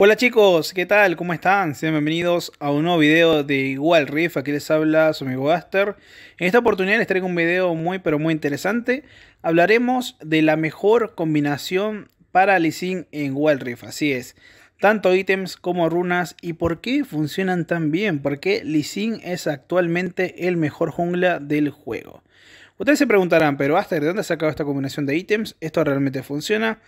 Hola chicos, ¿qué tal? ¿Cómo están? Sean bienvenidos a un nuevo video de Igual Riff, aquí les habla su amigo Aster. En esta oportunidad les traigo un video muy pero muy interesante. Hablaremos de la mejor combinación para Lissin en Wild Rift, así es. Tanto ítems como runas y por qué funcionan tan bien, Porque qué es actualmente el mejor jungla del juego. Ustedes se preguntarán, pero Aster, de dónde ha sacado esta combinación de ítems, ¿esto realmente funciona?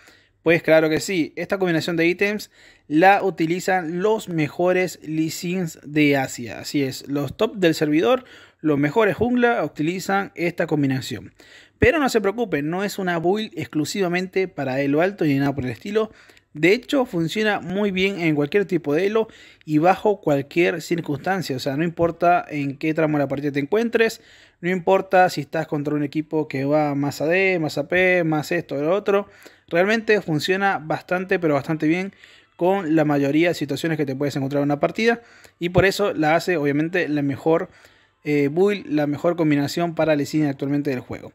Pues claro que sí, esta combinación de ítems la utilizan los mejores Sins de Asia, así es, los top del servidor los mejores jungla utilizan esta combinación. Pero no se preocupen, no es una build exclusivamente para elo alto ni nada por el estilo. De hecho, funciona muy bien en cualquier tipo de elo y bajo cualquier circunstancia. O sea, no importa en qué tramo de la partida te encuentres, no importa si estás contra un equipo que va más AD, más AP, más esto o lo otro. Realmente funciona bastante, pero bastante bien con la mayoría de situaciones que te puedes encontrar en una partida. Y por eso la hace, obviamente, la mejor eh, Build la mejor combinación para el cine actualmente del juego.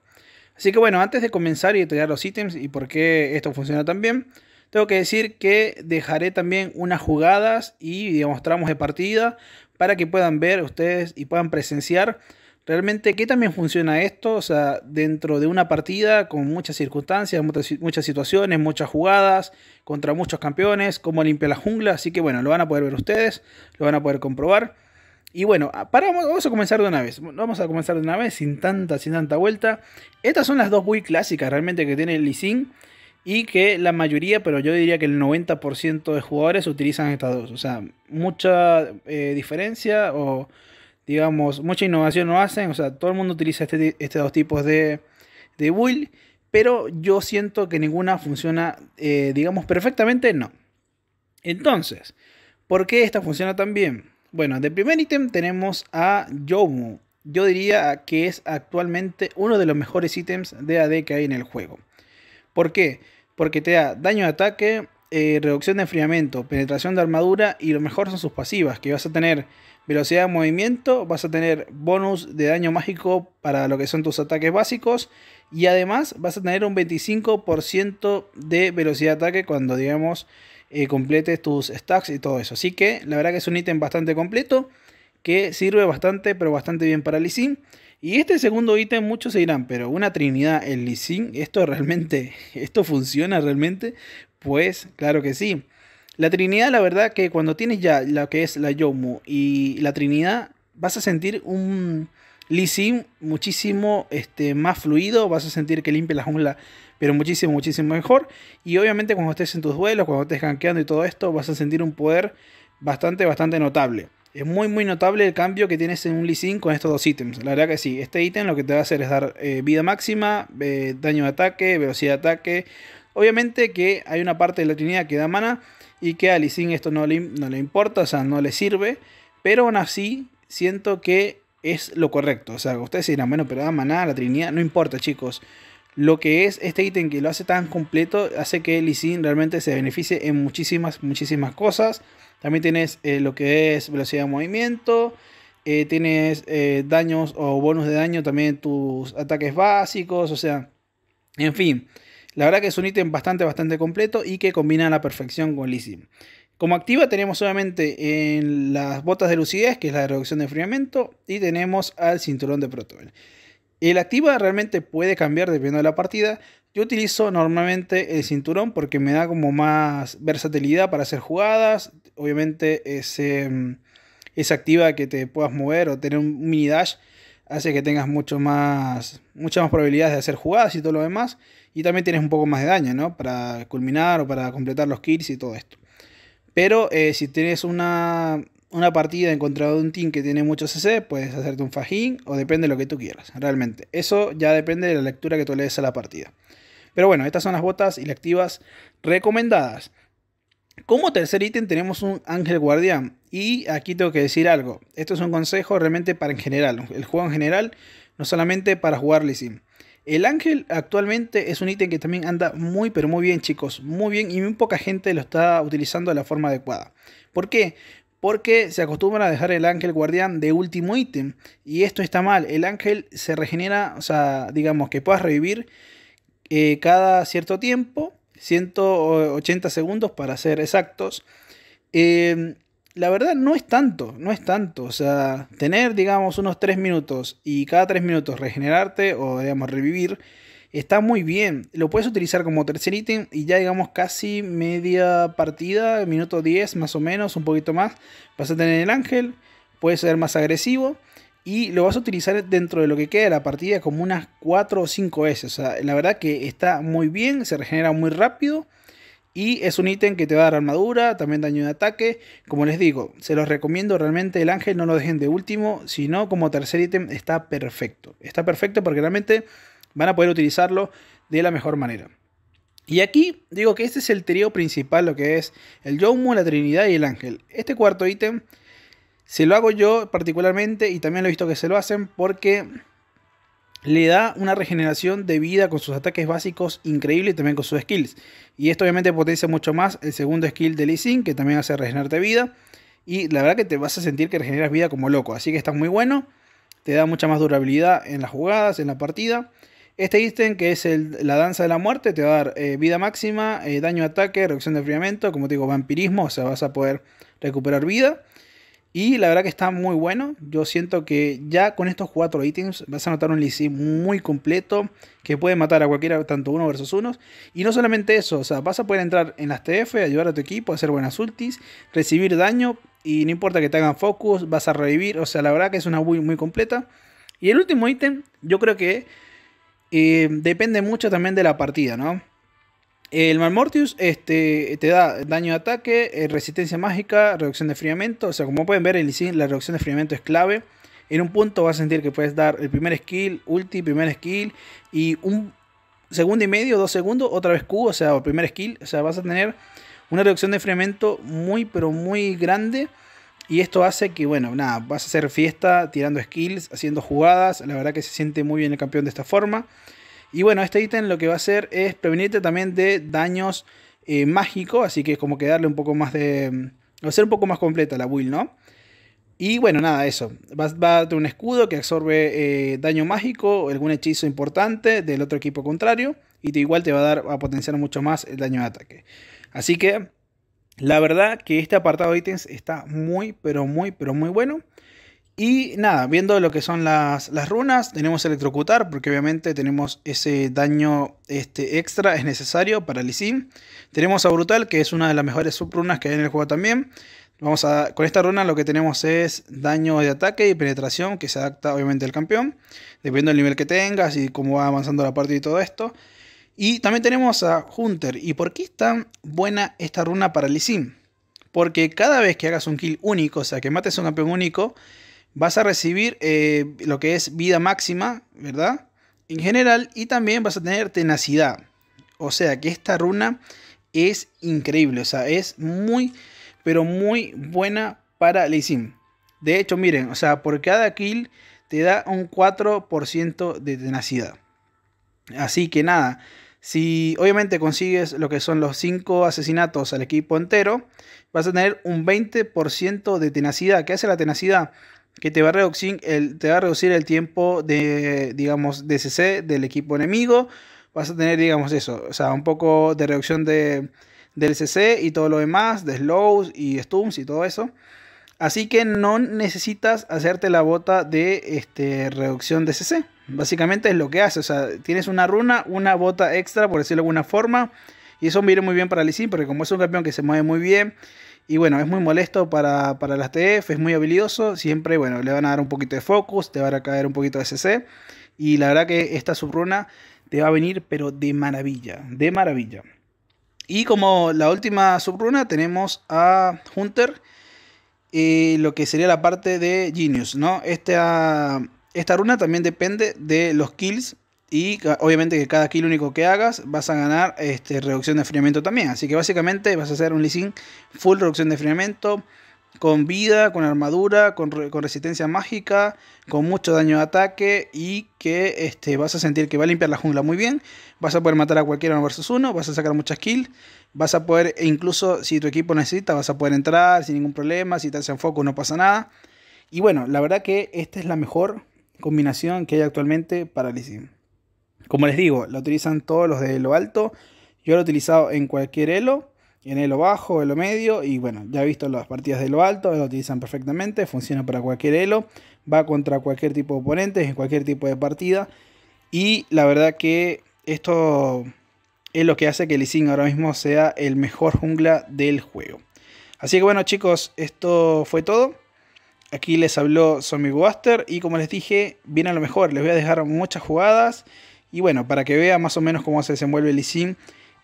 Así que bueno, antes de comenzar y detallar los ítems y por qué esto funciona tan bien, tengo que decir que dejaré también unas jugadas y digamos tramos de partida para que puedan ver ustedes y puedan presenciar realmente qué también funciona esto, o sea, dentro de una partida con muchas circunstancias, muchas situaciones, muchas jugadas, contra muchos campeones, cómo limpia la jungla, así que bueno, lo van a poder ver ustedes, lo van a poder comprobar. Y bueno, ah, vamos a comenzar de una vez. Vamos a comenzar de una vez, sin tanta, sin tanta vuelta. Estas son las dos build clásicas realmente que tiene el Lee y que la mayoría, pero yo diría que el 90% de jugadores utilizan estas dos. O sea, mucha eh, diferencia o, digamos, mucha innovación no hacen. O sea, todo el mundo utiliza este estos dos tipos de, de build, pero yo siento que ninguna funciona, eh, digamos, perfectamente, no. Entonces, ¿por qué esta funciona tan bien? Bueno, de primer ítem tenemos a Yomu. Yo diría que es actualmente uno de los mejores ítems de AD que hay en el juego. ¿Por qué? Porque te da daño de ataque, eh, reducción de enfriamiento, penetración de armadura y lo mejor son sus pasivas, que vas a tener velocidad de movimiento, vas a tener bonus de daño mágico para lo que son tus ataques básicos y además vas a tener un 25% de velocidad de ataque cuando digamos eh, completes tus stacks y todo eso. Así que la verdad que es un ítem bastante completo que sirve bastante, pero bastante bien para Lissin. Y este segundo ítem muchos se dirán, pero una trinidad en Sin, ¿esto realmente, esto funciona realmente? Pues claro que sí. La trinidad, la verdad que cuando tienes ya lo que es la Yomu y la trinidad, vas a sentir un, Lee muchísimo este, más fluido, vas a sentir que limpia la jungla, pero muchísimo, muchísimo mejor. Y obviamente cuando estés en tus duelos, cuando estés gankeando y todo esto, vas a sentir un poder bastante, bastante notable. Es muy, muy notable el cambio que tienes en un Lee con estos dos ítems. La verdad que sí, este ítem lo que te va a hacer es dar eh, vida máxima, eh, daño de ataque, velocidad de ataque. Obviamente que hay una parte de la trinidad que da mana y que a Lee Sin esto no no le importa, o sea, no le sirve. Pero aún así, siento que es lo correcto. O sea, ustedes dirán, bueno, pero da Maná, la Trinidad, no importa, chicos. Lo que es este ítem que lo hace tan completo hace que Lee Sin realmente se beneficie en muchísimas, muchísimas cosas. También tienes eh, lo que es velocidad de movimiento. Eh, tienes eh, daños o bonus de daño también tus ataques básicos. O sea, en fin. La verdad que es un ítem bastante, bastante completo y que combina a la perfección con Lee como activa tenemos obviamente en las botas de lucidez, que es la reducción de enfriamiento, y tenemos al cinturón de protobel. El activa realmente puede cambiar dependiendo de la partida. Yo utilizo normalmente el cinturón porque me da como más versatilidad para hacer jugadas. Obviamente ese, mm, esa activa que te puedas mover o tener un mini dash hace que tengas mucho más, muchas más probabilidades de hacer jugadas y todo lo demás. Y también tienes un poco más de daño, ¿no? Para culminar o para completar los kills y todo esto. Pero eh, si tienes una, partida en contra de un team que tiene mucho CC, puedes hacerte un fajín o depende de lo que tú quieras, realmente. Eso ya depende de la lectura que tú le des a la partida. Pero bueno, estas son las botas y las recomendadas. Como tercer ítem tenemos un ángel guardián. Y aquí tengo que decir algo. Esto es un consejo realmente para en general. El juego en general, no solamente para jugar Sin. El ángel actualmente es un ítem que también anda muy pero muy bien chicos, muy bien y muy poca gente lo está utilizando de la forma adecuada. ¿Por qué? Porque se acostumbran a dejar el ángel guardián de último ítem y esto está mal. El ángel se regenera, o sea, digamos que puedas revivir eh, cada cierto tiempo, 180 segundos para ser exactos. Em, la verdad no es tanto, no es tanto. O sea, tener, digamos, unos 3 minutos y cada 3 minutos regenerarte o, digamos, revivir, está muy bien. Lo puedes utilizar como tercer ítem y ya, digamos, casi media partida, minuto 10 más o menos, un poquito más, vas a tener el ángel, puedes ser más agresivo y lo vas a utilizar dentro de lo que queda de la partida como unas 4 o 5 veces. O sea, la verdad que está muy bien, se regenera muy rápido. Y es un ítem que te va a dar armadura, también daño de ataque. Como les digo, se los recomiendo realmente el ángel, no lo dejen de último, sino como tercer ítem está perfecto. Está perfecto porque realmente van a poder utilizarlo de la mejor manera. Y aquí digo que este es el trío principal, lo que es el Yomu, la Trinidad y el Ángel. Este cuarto ítem se lo hago yo particularmente y también lo he visto que se lo hacen porque le da una regeneración de vida con sus ataques básicos increíble y también con sus skills. Y esto obviamente potencia mucho más el segundo skill de Lee Sin, que también hace regenerarte vida. Y la verdad que te vas a sentir que regeneras vida como loco. Así que está muy bueno. Te da mucha más durabilidad en las jugadas, en la partida. Este item, que es el, la danza de la muerte te va a dar eh, vida máxima, daño eh, daño ataque, reducción de enfriamiento, como te digo, vampirismo, o sea, vas a poder recuperar vida. Y la verdad que está muy bueno. Yo siento que ya con estos cuatro ítems vas a notar un Lee muy completo que puede matar a cualquiera, tanto uno versus uno. Y no solamente eso, o sea, vas a poder entrar en las TF, ayudar a tu equipo, hacer buenas ultis, recibir daño y no importa que te hagan focus, vas a revivir. O sea, la verdad que es una build muy completa. Y el último ítem, yo creo que eh, depende mucho también de la partida, ¿no? El Malmortius este, te da daño de ataque, eh, resistencia mágica, reducción de enfriamiento. O sea, como pueden ver, la reducción de enfriamiento es clave. En un punto vas a sentir que puedes dar el primer skill, ulti, primer skill y un segundo y medio, dos segundos, otra vez Q, o sea, el primer skill. O sea, vas a tener una reducción de enfriamiento muy, pero muy grande. Y esto hace que, bueno, nada, vas a hacer fiesta tirando skills, haciendo jugadas. La verdad que se siente muy bien el campeón de esta forma. Y bueno, este ítem lo que va a hacer es prevenirte también de daños eh, mágicos, así que es como que darle un poco más de... ser mm, un poco más completa la build, ¿no? Y bueno, nada, eso. Va, a darte un escudo que absorbe eh, daño mágico o algún hechizo importante del otro equipo contrario. Y te, igual te va a dar a potenciar mucho más el daño de ataque. Así que la verdad que este apartado de ítems está muy, pero muy, pero muy bueno. Y nada, viendo lo que son las, runas, tenemos electrocutar, porque obviamente tenemos ese daño este, extra, es necesario para el Lisin. Tenemos a Brutal, que es una de las mejores subrunas que hay en el juego también. Vamos a, con esta runa lo que tenemos es daño de ataque y penetración, que se adapta obviamente al campeón, dependiendo del nivel que tengas y cómo va avanzando la parte y todo esto. Y también tenemos a Hunter. ¿Y por qué es tan buena esta runa para el Lisin? Porque cada vez que hagas un kill único, o sea, que mates a un campeón único, vas a recibir eh, lo que es vida máxima, ¿verdad? En general, y también vas a tener tenacidad. O sea que esta runa es increíble, o sea, es muy, pero muy buena para Lee De hecho, miren, o sea, por cada kill te da un 4% de tenacidad. Así que nada, si obviamente consigues lo que son los 5 asesinatos al equipo entero, vas a tener un 20% de tenacidad. ¿Qué hace la tenacidad? que te va a reducir el, te va a reducir el tiempo de, digamos, de CC del equipo enemigo. Vas a tener, digamos, eso, o sea, un poco de reducción de, del CC y todo lo demás, de slows y stuns y todo eso. Así que no necesitas hacerte la bota de este, reducción de CC. Básicamente es lo que hace, o sea, tienes una runa, una bota extra, por decirlo de alguna forma, y eso me viene muy bien para Lee porque como es un campeón que se mueve muy bien, y bueno, es muy molesto para, las TF, es muy habilidoso, siempre, bueno, le van a dar un poquito de focus, te van a caer un poquito de CC, y la verdad que esta subruna te va a venir, pero de maravilla, de maravilla. Y como la última subruna tenemos a Hunter, eh, lo que sería la parte de Genius, ¿no? Esta, esta runa también depende de los kills y obviamente que cada kill único que hagas vas a ganar este, reducción de enfriamiento también. Así que básicamente vas a hacer un leasing full reducción de enfriamiento. Con vida, con armadura, con, resistencia mágica, con mucho daño de ataque y que este, vas a sentir que va a limpiar la jungla muy bien. Vas a poder matar a cualquiera versus uno, vas a sacar muchas kills. Vas a poder, e incluso si tu equipo necesita, vas a poder entrar sin ningún problema. Si te hacen foco no pasa nada. Y bueno, la verdad que esta es la mejor combinación que hay actualmente para Sin como les digo, lo utilizan todos los de lo alto. Yo lo he utilizado en cualquier elo, en elo bajo, elo medio. Y bueno, ya he visto las partidas de lo alto, lo utilizan perfectamente. Funciona para cualquier elo. Va contra cualquier tipo de oponentes, en cualquier tipo de partida. Y la verdad que esto es lo que hace que el Sin ahora mismo sea el mejor jungla del juego. Así que bueno chicos, esto fue todo. Aquí les habló Zombie Buster y como les dije, viene a lo mejor. Les voy a dejar muchas jugadas y bueno, para que vean más o menos cómo se desenvuelve el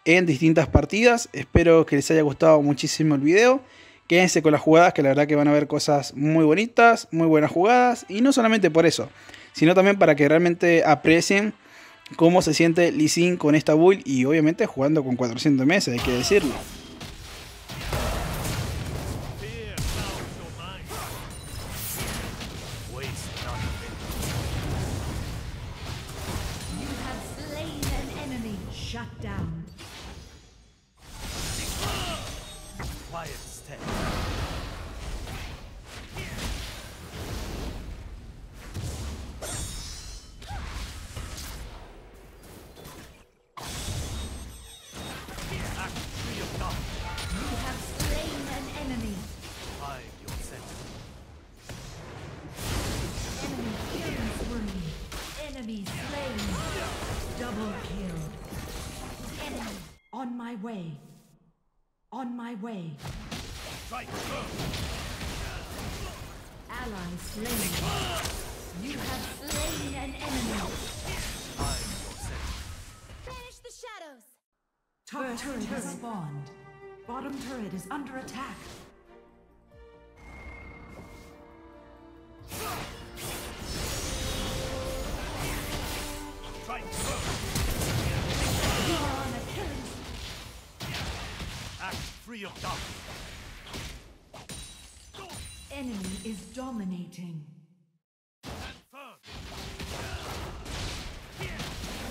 en distintas partidas. Espero que les haya gustado muchísimo el video. Quédense con las jugadas, que la verdad que van a ver cosas muy bonitas, muy buenas jugadas. Y no solamente por eso, sino también para que realmente aprecien cómo se siente Lee Sin con esta bull y obviamente jugando con 400 meses, hay que decirlo. on my way. Right, Ally slain. You have slain an enemy. I'm your savior. Banish the shadows. Top turret has spawned. Bottom turret is under attack. Yokta. Enemy is dominating. I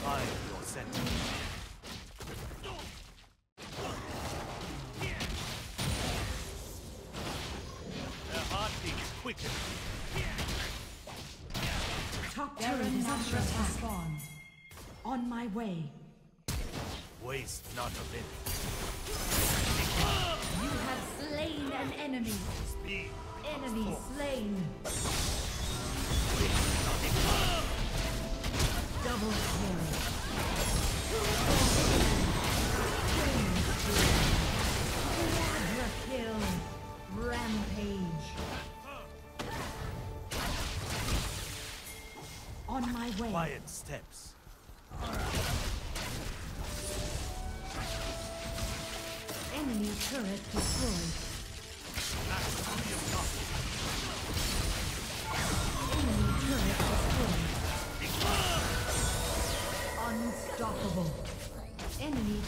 am your sentinel. quicker. Top turret is under attack. Spawn. On my way. Waste not a minute an enemy. Enemy slain. Double kill. Quadra kill. Rampage. On my way. Quiet steps. Enemy turret destroyed. Unstoppable. Enemy.